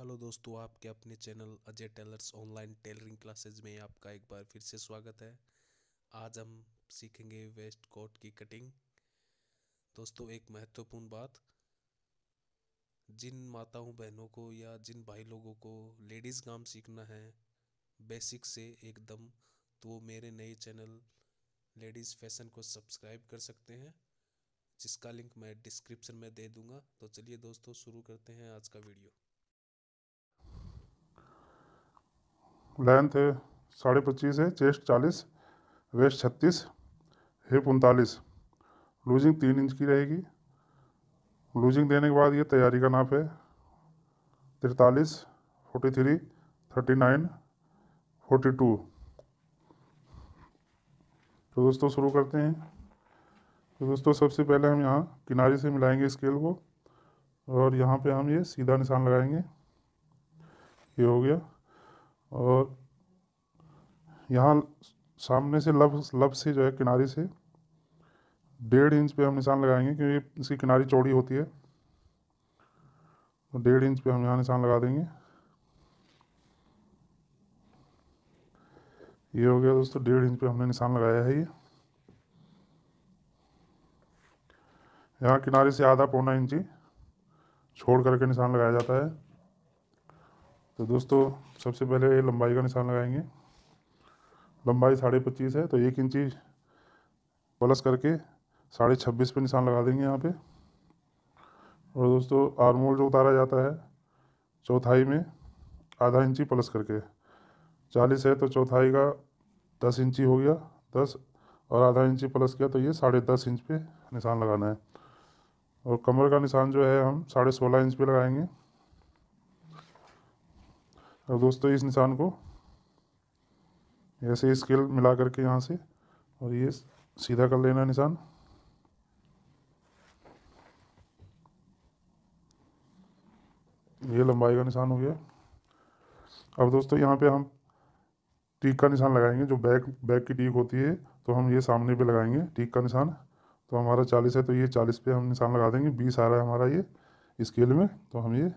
Hello दोस्तों आपके अपने channel Ajay tailors online tailoring classes में आपका एक बार फिर से स्वागत है आज हम सीखेंगे वेस्ट कोट की कटिंग दोस्तों एक महत्वपूर्ण बात जिन माताओं बहनों को या जिन भाई लोगों को लेडीज़ काम सीखना है बेसिक से एकदम तो वो मेरे नए चैनल लेडीज़ फैशन को सब्सक्राइब कर सकते हैं जिसका लिंक मैं डिस्क्रिप्शन में दे दूंगा तो चलिए दोस्तों शुरू करते हैं आज का वीडियो लेंथ है साढ़े पच्चीस है चेस्ट चालीस वेस्ट छत्तीस हिप उनतालीस लूजिंग तीन इंच की रहेगी लूजिंग देने के बाद ये तैयारी का नाप है तिरतालीस forty three thirty nine forty two तो दोस्तों शुरू करते हैं तो दोस्तों सबसे पहले हम यहाँ किनारे से मिलाएंगे स्केल को और यहाँ पे हम ये सीधा निशान लगाएंगे ये हो गया और यहाँ सामने से लब लब से जो है किनारे से डेढ़ इंच पे हम निशान लगाएंगे क्योंकि इसकी किनारी चौड़ी होती है तो डेढ़ इंच पे हम यहाँ निशान लगा देंगे ये हो गया दोस्तों डेढ़ इंच पे हमने निशान लगाया है ये यहाँ किनारे से आधा पौना इंची छोड़ करके निशान लगाया जाता है तो दोस्तों सबसे पहले ये लंबाई का निशान लगाएंगे लंबाई साढ़े पच्चीस है तो एक इंची प्लस करके साढ़े छब्बीस पर निशान लगा देंगे यहाँ पे और दोस्तों आर्मोल जो उतारा जाता है चौथाई में आधा इंची प्लस करके चालीस है तो चौथाई का दस इंची हो गया दस और आधा इंची प्लस किया तो ये साढ़े दस इंच पे निशान लगाना है और कमर का निशान जो है हम साढ़े सोलह इंच पे लगाएंगे और दोस्तों इस निशान को ऐसे स्केल मिला करके यहाँ से और ये सीधा कर लेना निशान ये लंबाई का निशान हो गया अब दोस्तों यहाँ पे हम टीक का निशान लगाएंगे जो बैक बैक की टीक होती है तो हम ये सामने पे लगाएंगे टीक का निशान तो हमारा चालीस है तो ये चालीस पे हम निशान लगा देंगे बीस आ रहा है हमारा ये स्केल में तो हम ये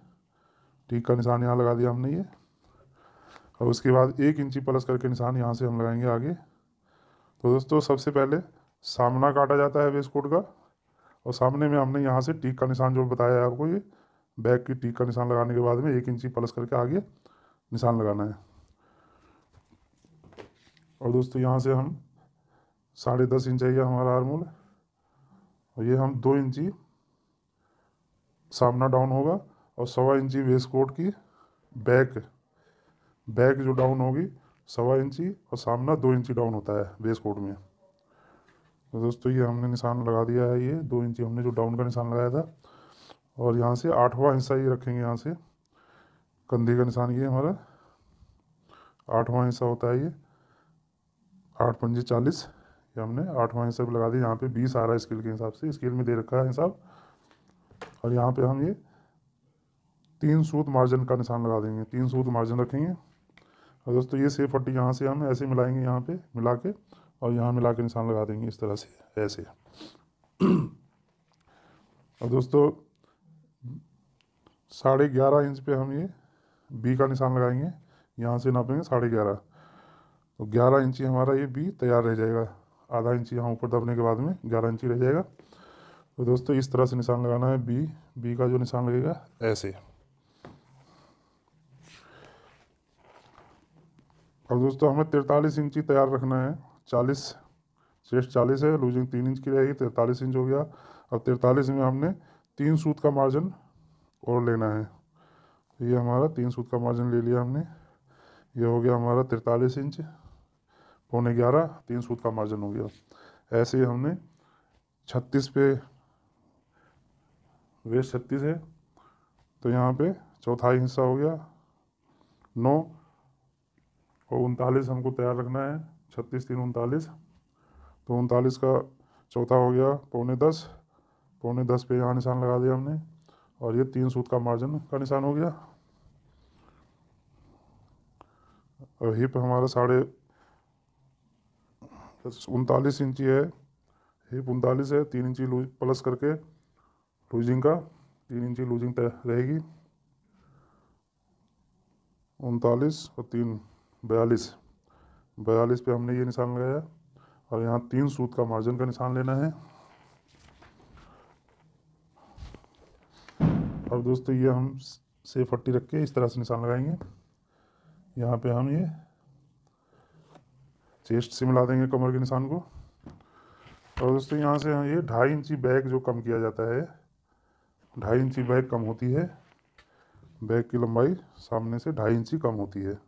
टीक का निशान यहाँ लगा दिया हमने ये और उसके बाद एक इंची प्लस करके निशान यहाँ से हम लगाएंगे आगे तो दोस्तों सबसे पहले सामना काटा जाता है वेस्टकोट का और सामने में हमने यहाँ से टीक का निशान जो बताया है आपको ये बैक की टीक का निशान लगाने के बाद में एक इंची प्लस करके आगे निशान लगाना है और दोस्तों यहाँ से हम साढ़े दस इंच है हमारा आरमूल और ये हम दो इंची सामना डाउन होगा और सवा इंची वेस्ट कोट की बैक बैक जो डाउन होगी सवा इंची और सामना दो इंची डाउन होता है बेस कोट में तो दोस्तों ये हमने निशान लगा दिया है ये दो इंची हमने जो डाउन का निशान लगाया था और यहाँ से आठवां हिस्सा ये रखेंगे यहाँ से कंधे का निशान ये हमारा आठवां हिस्सा होता है ये आठ पंजे चालीस ये हमने आठवां हिस्सा भी लगा दिया यहाँ पे बीस आ रहा है स्केल के हिसाब से स्केल में दे रखा है हिसाब और यहाँ पे हम ये तीन सूत मार्जिन का निशान लगा देंगे तीन सूत मार्जिन रखेंगे और हाँ दोस्तों ये सेफ पट्टी यहाँ से हम ऐसे मिलाएंगे यहाँ पे मिला के और यहाँ मिला के निशान लगा देंगे इस तरह से ऐसे और दोस्तों साढ़े ग्यारह इंच पे हम ये बी का निशान लगाएंगे यहाँ से नापेंगे साढ़े ग्यारह तो ग्यारह इंची हमारा ये बी तैयार रह जाएगा आधा इंची यहाँ ऊपर दबने के बाद में ग्यारह इंची रह जाएगा तो दोस्तों इस तरह से निशान लगाना है बी बी का जो निशान लगेगा ऐसे और दोस्तों हमें तिरतालीस इंची तैयार रखना है चालीस चेस्ट चालीस है लूजिंग तीन इंच की रहेगी तिरतालीस इंच हो गया और तिरतालीस में हमने तीन सूत का मार्जिन और लेना है तो ये हमारा तीन सूत का मार्जिन ले लिया हमने ये हो गया हमारा तिरतालीस इंच पौने ग्यारह तीन सूत का मार्जिन हो गया ऐसे ही हमने छत्तीस पे वेस्ट छत्तीस है तो यहाँ पे चौथाई हिस्सा हो गया नौ और उनतालीस हमको तैयार रखना है छत्तीस तीन उनतालीस तो उनतालीस का चौथा हो गया पौने दस पौने दस पे यहाँ निशान लगा दिया हमने और ये तीन सूत का मार्जिन का निशान हो गया और हिप हमारा साढ़े उनतालीस इंची है हिप उनतालीस है तीन इंची लूज प्लस करके लूजिंग का तीन इंची लूजिंग रहेगी उनतालीस और तीन बयालीस बयालीस पे हमने ये निशान लगाया और यहाँ तीन सूत का मार्जिन का निशान लेना है अब दोस्तों ये हम से फट्टी रख के इस तरह से निशान लगाएंगे यहाँ पे हम ये चेस्ट से मिला देंगे कमर के निशान को और दोस्तों यहाँ से हम ये ढाई इंची बैग जो कम किया जाता है ढाई इंची बैग कम होती है बैग की लंबाई सामने से ढाई इंची कम होती है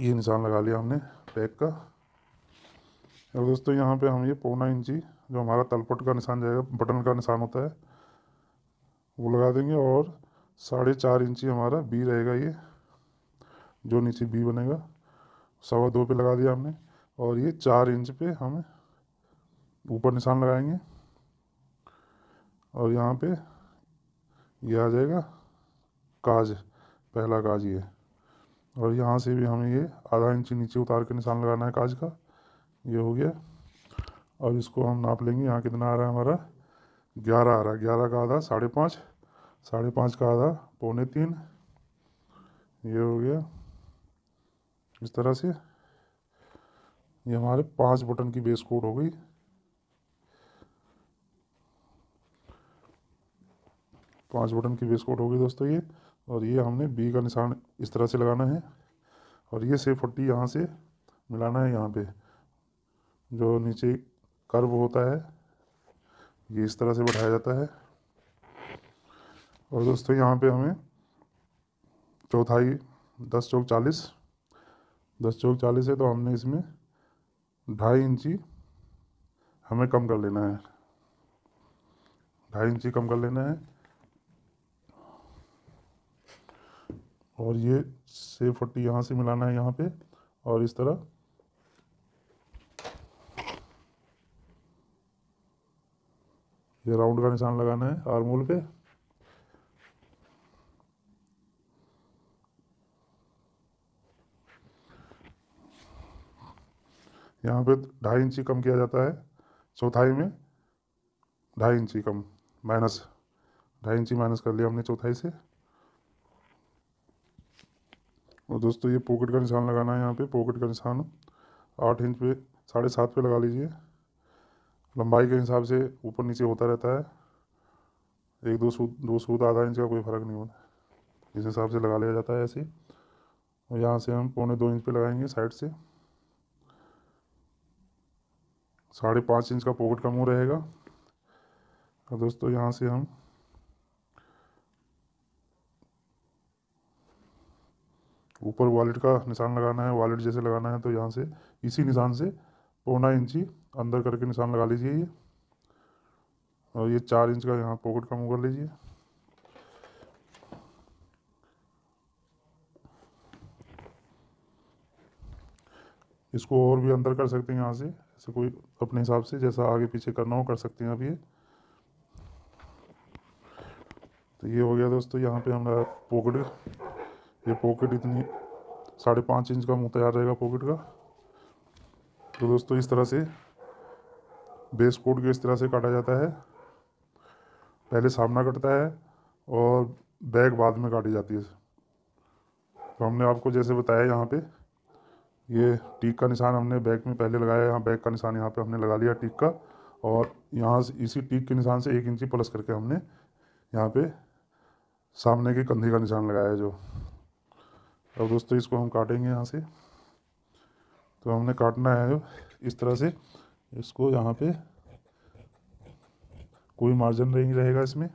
ये निशान लगा लिया हमने पैक का और दोस्तों यहाँ पे हम ये पौना इंची जो हमारा तलपट का निशान जाएगा बटन का निशान होता है वो लगा देंगे और साढ़े चार इंची हमारा बी रहेगा ये जो नीचे बी बनेगा सवा दो पे लगा दिया हमने और ये चार इंच पे हम ऊपर निशान लगाएंगे और यहाँ पे ये आ जाएगा काज पहला काज ये और यहाँ से भी हमें ये आधा इंच नीचे उतार के निशान लगाना है काज का ये हो गया और इसको हम नाप लेंगे यहाँ कितना आ रहा है हमारा ग्यारह आ रहा है ग्यारह का आधा साढ़े पाँच साढ़े पाँच का आधा पौने तीन ये हो गया इस तरह से ये हमारे पांच बटन की बेस कोड हो गई पांच बटन की बेस कोड हो गई दोस्तों ये और ये हमने बी का निशान इस तरह से लगाना है और ये सेफ फोर्टी यहाँ से मिलाना है यहाँ पे जो नीचे कर्व होता है ये इस तरह से बढ़ाया जाता है और दोस्तों यहाँ पे हमें चौथाई दस चौक चालीस दस चौक चालीस है तो हमने इसमें ढाई इंची हमें कम कर लेना है ढाई इंची कम कर लेना है और ये सेव फोर्टी यहाँ से मिलाना है यहाँ पे और इस तरह ये राउंड का निशान लगाना है आरमोल पे यहाँ पे ढाई इंची कम किया जाता है चौथाई में ढाई इंची कम माइनस ढाई इंची माइनस कर लिया हमने चौथाई से और दोस्तों ये पॉकेट का निशान लगाना है यहाँ पे पॉकेट का निशान आठ इंच पे साढ़े सात पे लगा लीजिए लंबाई के हिसाब से ऊपर नीचे होता रहता है एक दो सूत दो सूद आधा इंच का कोई फ़र्क नहीं होता इस हिसाब से लगा लिया जाता है ऐसे और यहाँ से हम पौने दो इंच पे लगाएंगे साइड से साढ़े पाँच इंच का पॉकेट का मुँह रहेगा और दोस्तों यहाँ से हम ऊपर वॉलेट का निशान लगाना है वॉलेट जैसे लगाना है तो यहाँ से इसी हम्म। निशान से पौना इंची अंदर करके निशान लगा लीजिए ये और ये चार इंच का यहाँ पॉकेट कम कर लीजिए इसको और भी अंदर कर सकते हैं यहाँ से ऐसे कोई अपने हिसाब से जैसा आगे पीछे करना हो कर सकते हैं आप ये तो ये हो गया दोस्तों यहाँ पे हमारा पॉकेट ये पॉकेट इतनी साढ़े पाँच इंच का मुँह तैयार रहेगा पॉकेट का तो दोस्तों इस तरह से बेस कोट को इस तरह से काटा जाता है पहले सामना कटता है और बैग बाद में काटी जाती है तो हमने आपको जैसे बताया यहाँ पे ये टीक का निशान हमने बैग में पहले लगाया यहाँ बैग का निशान यहाँ पे हमने लगा लिया टीक का और यहाँ से इसी टीक के निशान से एक इंची प्लस करके हमने यहाँ पे सामने के कंधे का निशान लगाया जो अब दोस्तों इसको हम काटेंगे यहाँ से तो हमने काटना है इस तरह से इसको यहाँ पे कोई मार्जिन नहीं रहेगा इसमें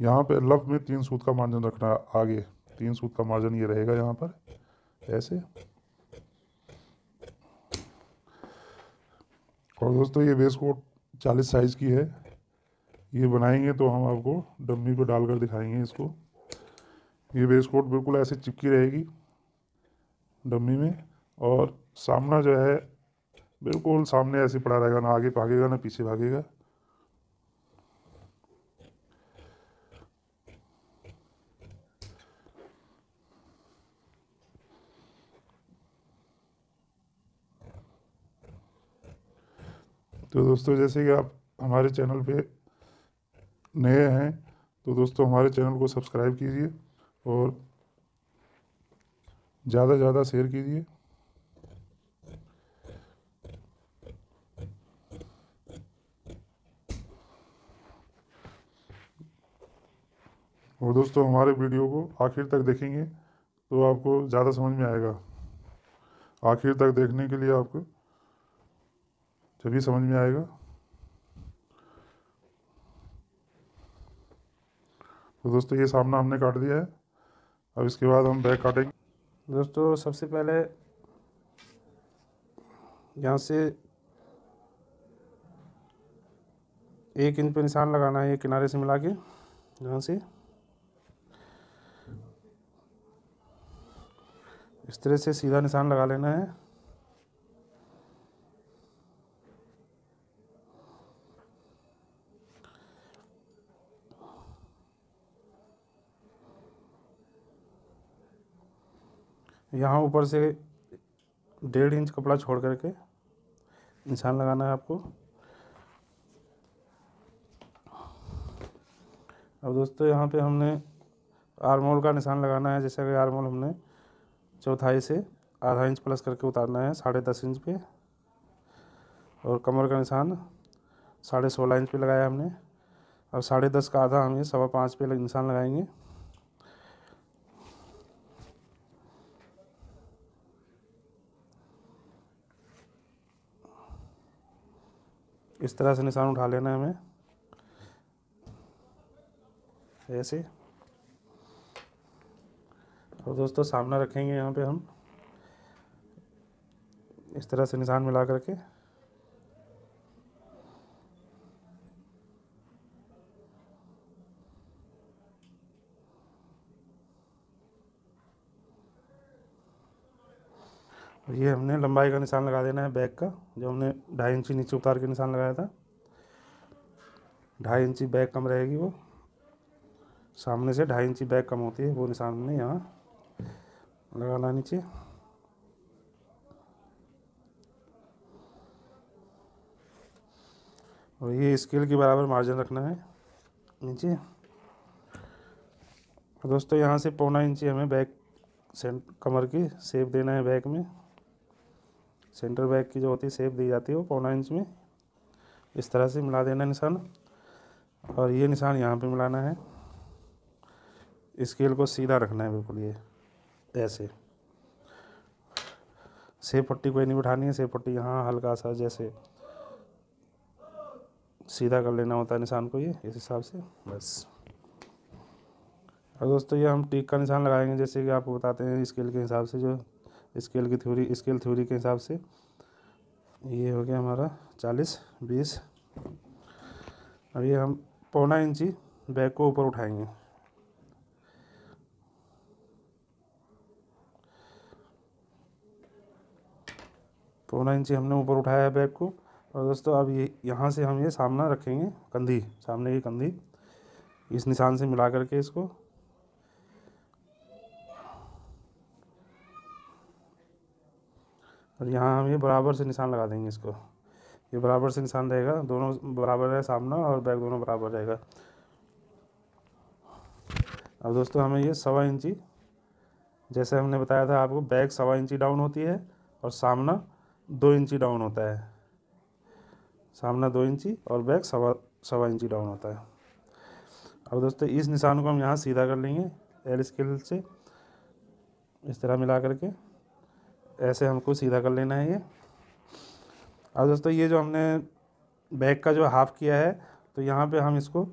यहाँ पे लफ में तीन सूत का मार्जिन रखना आगे तीन सूत का मार्जिन ये रहेगा यहाँ पर ऐसे और दोस्तों ये बेस कोट चालीस साइज़ की है ये बनाएंगे तो हम आपको डम्मी पे डालकर दिखाएंगे इसको ये कोट बिल्कुल ऐसे चिपकी रहेगी डमी में और सामना जो है बिल्कुल सामने ऐसे पड़ा रहेगा ना आगे भागेगा ना पीछे भागेगा तो दोस्तों जैसे कि आप हमारे चैनल पे नए हैं तो दोस्तों हमारे चैनल को सब्सक्राइब कीजिए और ज़्यादा से ज़्यादा शेयर कीजिए और दोस्तों हमारे वीडियो को आखिर तक देखेंगे तो आपको ज़्यादा समझ में आएगा आखिर तक देखने के लिए आपको जब ही समझ में आएगा तो दोस्तों ये सामना हमने काट दिया है अब इसके बाद हम बैक काटेंगे दोस्तों सबसे पहले यहाँ से एक इंच पे निशान लगाना है ये किनारे से मिला के यहाँ से इस तरह से सीधा निशान लगा लेना है यहाँ ऊपर से डेढ़ इंच कपड़ा छोड़ करके निशान लगाना है आपको अब दोस्तों यहाँ पे हमने आरमोल का निशान लगाना है जैसे कि आरमोल हमने चौथाई से आधा इंच प्लस करके उतारना है साढ़े दस इंच पे और कमर का निशान साढ़े सोलह इंच पे लगाया हमने अब साढ़े दस का आधा हम ये सवा पाँच पे निशान लगाएंगे इस तरह से निशान उठा लेना है हमें ऐसे और दोस्तों सामना रखेंगे यहाँ पे हम इस तरह से निशान मिला करके और ये हमने लंबाई का निशान लगा देना है बैक का जो हमने ढाई इंची नीचे उतार के निशान लगाया था ढाई इंची बैक कम रहेगी वो सामने से ढाई इंची बैक कम होती है वो निशान हमने यहाँ लगाना नीचे और ये स्केल के बराबर मार्जिन रखना है नीचे दोस्तों यहाँ से पौना इंची हमें बैक सेंट कमर की सेप देना है बैक में सेंटर बैक की जो होती है सेप दी जाती है वो पौना इंच में इस तरह से मिला देना निशान और ये निशान यहाँ पे मिलाना है स्केल को सीधा रखना है बिल्कुल ये ऐसे सेप पट्टी कोई नहीं बिठानी है सेब पट्टी यहाँ हल्का सा जैसे सीधा कर लेना होता है निशान को ये इस हिसाब से बस और दोस्तों ये हम टीक का निशान लगाएंगे जैसे कि आपको बताते हैं स्केल के हिसाब से जो स्केल की थ्योरी स्केल थ्योरी के हिसाब से ये हो गया हमारा चालीस बीस अब ये हम पौना इंची बैग को ऊपर उठाएंगे पौना इंची हमने ऊपर उठाया है बैग को और दोस्तों अब ये यहाँ से हम ये सामना रखेंगे कंधी सामने की कंधी इस निशान से मिला करके इसको और यहाँ हम ये बराबर से निशान लगा देंगे इसको ये बराबर से निशान रहेगा दोनों बराबर है सामना और बैक दोनों बराबर रहेगा अब दोस्तों हमें ये सवा इंची जैसे हमने बताया था आपको बैक सवा इंची डाउन होती है और सामना दो इंची डाउन होता है सामना दो इंची और बैक सवा सवा इंची डाउन होता है अब दोस्तों इस निशान को हम यहाँ सीधा कर लेंगे एल स्केल से इस तरह मिला करके ऐसे हमको सीधा कर लेना है ये अब दोस्तों ये जो हमने बैक का जो हाफ़ किया है तो यहाँ पे हम इसको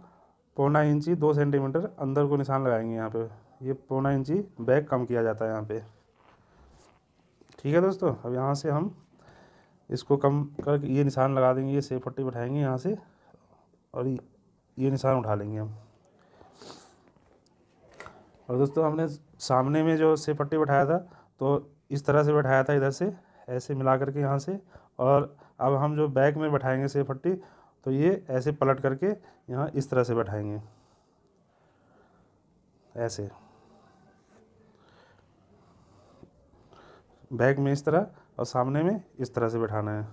पौना इंची दो सेंटीमीटर अंदर को निशान लगाएंगे यहाँ पे ये पौना इंची बैक कम किया जाता है यहाँ पे ठीक है दोस्तों अब यहाँ से हम इसको कम कर ये निशान लगा देंगे ये सेफ पट्टी बैठाएंगे यहाँ से और ये निशान उठा लेंगे हम और दोस्तों हमने सामने में जो सेफ पट्टी बैठाया था तो इस तरह से बैठाया था इधर से ऐसे मिला करके यहाँ से और अब हम जो बैक में बैठाएंगे से पट्टी तो ये ऐसे पलट करके यहाँ इस तरह से बैठाएंगे ऐसे बैक में इस तरह और सामने में इस तरह से बैठाना है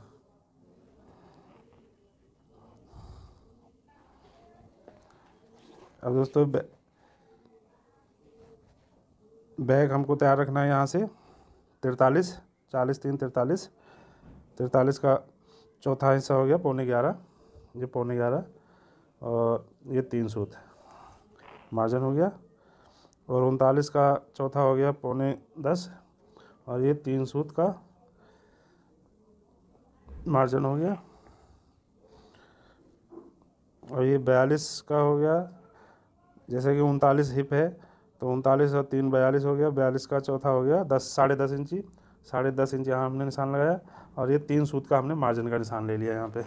अब दोस्तों बैग हमको तैयार रखना है यहाँ से तिरतालीस चालीस तीन तिरतालीस तिरतालीस का चौथा हिस्सा हो गया पौने ग्यारह ये पौने ग्यारह और ये तीन सूत मार्जिन हो गया और उनतालीस का चौथा हो गया पौने दस और ये तीन सूत का मार्जिन हो गया और ये बयालीस का हो गया जैसे कि उनतालीस हिप है तो उनतालीस और तीन बयालीस हो गया बयालीस का चौथा हो गया दस साढ़े दस इंची साढ़े दस इंच यहाँ हमने निशान लगाया और ये तीन सूत का हमने मार्जिन का निशान ले लिया यहाँ पे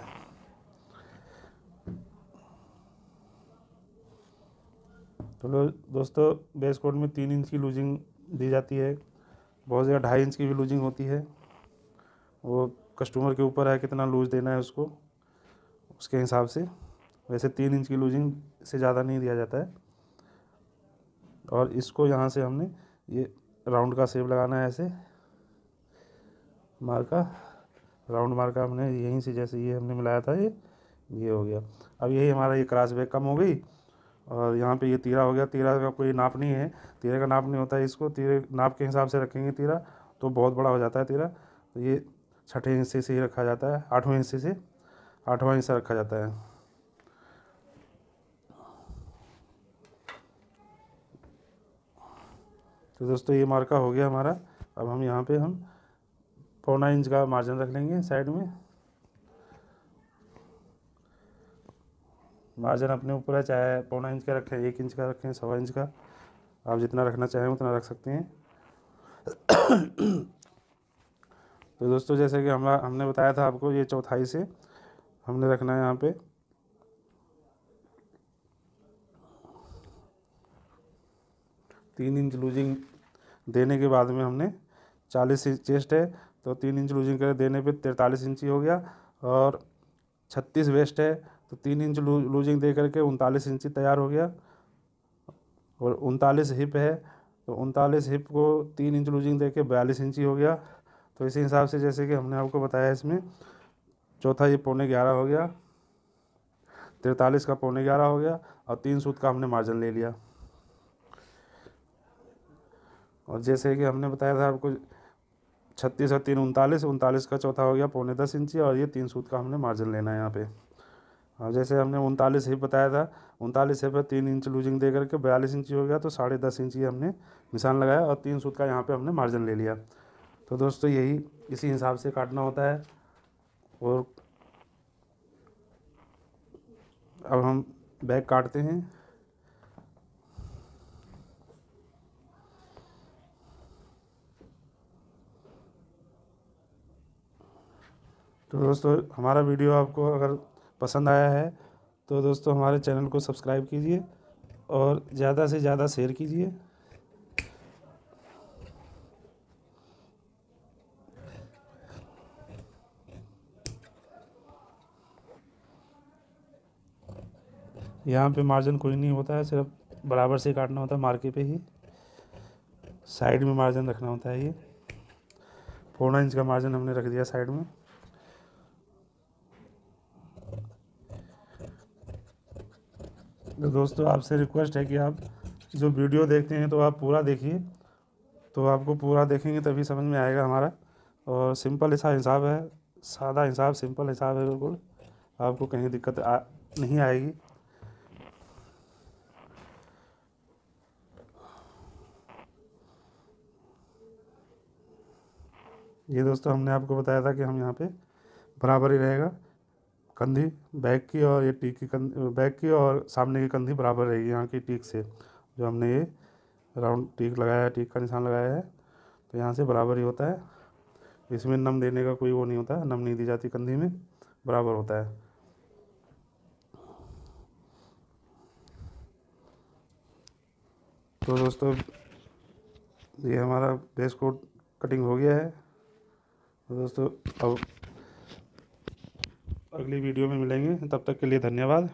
तो लो दोस्तों बेस कोड में तीन इंच की लूजिंग दी जाती है बहुत ज़्यादा ढाई इंच की भी लूजिंग होती है वो कस्टमर के ऊपर है कितना लूज देना है उसको उसके हिसाब से वैसे तीन इंच की लूजिंग से ज़्यादा नहीं दिया जाता है और इसको यहाँ से हमने ये राउंड का सेप लगाना है ऐसे मार्का राउंड मार्का हमने यहीं से जैसे ये हमने मिलाया था ये ये हो गया अब यही हमारा ये क्रास बैग कम हो गई और यहाँ पे ये तीरा हो गया तीरा का कोई नाप नहीं है तीरे का नाप नहीं होता है इसको तीरे नाप के हिसाब से रखेंगे तीरा तो बहुत बड़ा हो जाता है तीरा तो ये छठे हिस्से से ही रखा जाता है आठवें हिस्से से आठवां हिस्सा रखा जाता है तो दोस्तों ये मार्का हो गया हमारा अब हम यहाँ पे हम पौना इंच का मार्जिन रख लेंगे साइड में मार्जिन अपने ऊपर है चाहे पौना इंच का रखें एक इंच का रखें सवा इंच का आप जितना रखना चाहें उतना रख सकते हैं तो दोस्तों जैसे कि हम हमने बताया था आपको ये चौथाई से हमने रखना है यहाँ पे तीन इंच लूजिंग देने के बाद में हमने चालीस इंच चेस्ट है तो तीन इंच लूजिंग कर देने पे तैंतालीस इंची हो गया और छत्तीस वेस्ट है तो तीन इंच लूजिंग दे करके उनतालीस इंची तैयार हो गया और उनतालीस हिप है तो उनतालीस हिप को तीन इंच लूजिंग दे के बयालीस इंची हो गया तो इसी हिसाब से जैसे कि हमने आपको बताया इसमें चौथा ये पौने ग्यारह हो गया तिरतालीस का पौने ग्यारह हो गया और तीन सूत का हमने मार्जिन ले लिया और जैसे कि हमने बताया था आपको छत्तीस और तीन उनतालीस उनतालीस का चौथा हो गया पौने दस इंची और ये तीन सूत का हमने मार्जिन लेना है यहाँ पे और जैसे हमने उनतालीस ही बताया था उनतालीस है पर तीन इंच लूजिंग दे करके बयालीस इंची हो गया तो साढ़े दस इंची हमने निशान लगाया और तीन सूत का यहाँ पे हमने मार्जिन ले लिया तो दोस्तों यही इसी हिसाब से काटना होता है और अब हम बैग काटते हैं तो दोस्तों हमारा वीडियो आपको अगर पसंद आया है तो दोस्तों हमारे चैनल को सब्सक्राइब कीजिए और ज़्यादा से ज़्यादा शेयर कीजिए यहाँ पे मार्जिन कुछ नहीं होता है सिर्फ बराबर से काटना होता है मार्के पे ही साइड में मार्जिन रखना होता है ये पौना इंच का मार्जिन हमने रख दिया साइड में तो दोस्तों आपसे रिक्वेस्ट है कि आप जो वीडियो देखते हैं तो आप पूरा देखिए तो आपको पूरा देखेंगे तभी समझ में आएगा हमारा और सिंपल ऐसा हिसाब है सादा हिसाब सिंपल हिसाब है बिल्कुल आपको कहीं दिक्कत आ, नहीं आएगी ये दोस्तों हमने आपको बताया था कि हम यहाँ पे बराबर ही रहेगा कंधी बैक की और ये टीक की कंधी बैक की और सामने की कंधी बराबर रहेगी यहाँ की टीक से जो हमने ये राउंड टीक लगाया है टीक का निशान लगाया है तो यहाँ से बराबर ही होता है इसमें नम देने का कोई वो नहीं होता नम नहीं दी जाती कंधी में बराबर होता है तो दोस्तों ये हमारा बेस कोट कटिंग हो गया है तो दोस्तों अब अगली वीडियो में मिलेंगे तब तक के लिए धन्यवाद